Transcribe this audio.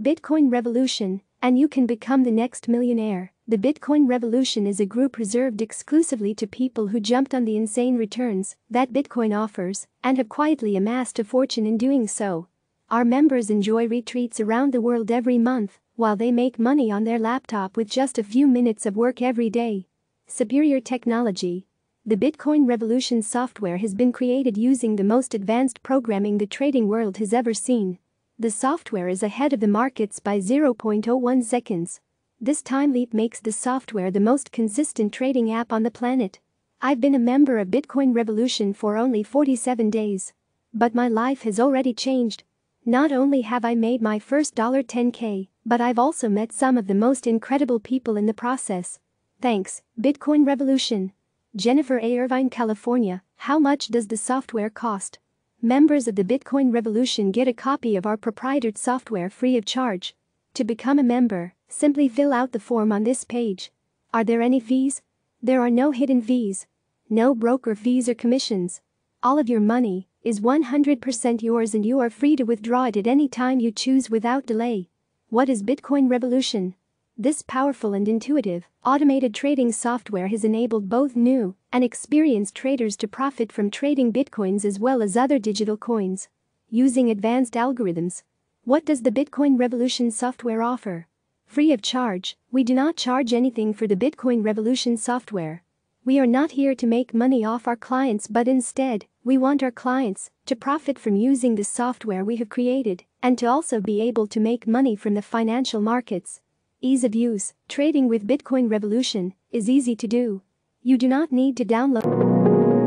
Bitcoin Revolution, and you can become the next millionaire. The Bitcoin Revolution is a group reserved exclusively to people who jumped on the insane returns that Bitcoin offers and have quietly amassed a fortune in doing so. Our members enjoy retreats around the world every month while they make money on their laptop with just a few minutes of work every day. Superior technology. The Bitcoin Revolution software has been created using the most advanced programming the trading world has ever seen. The software is ahead of the markets by 0.01 seconds. This time leap makes the software the most consistent trading app on the planet. I've been a member of Bitcoin Revolution for only 47 days. But my life has already changed. Not only have I made my first $10k, but I've also met some of the most incredible people in the process. Thanks, Bitcoin Revolution. Jennifer A. Irvine, California, how much does the software cost? Members of the Bitcoin Revolution get a copy of our proprietary software free of charge. To become a member, simply fill out the form on this page. Are there any fees? There are no hidden fees. No broker fees or commissions. All of your money is 100% yours and you are free to withdraw it at any time you choose without delay. What is Bitcoin Revolution? This powerful and intuitive, automated trading software has enabled both new and experienced traders to profit from trading bitcoins as well as other digital coins. Using advanced algorithms. What does the Bitcoin Revolution software offer? Free of charge, we do not charge anything for the Bitcoin Revolution software. We are not here to make money off our clients, but instead, we want our clients to profit from using the software we have created and to also be able to make money from the financial markets. Ease of use, trading with Bitcoin Revolution is easy to do. You do not need to download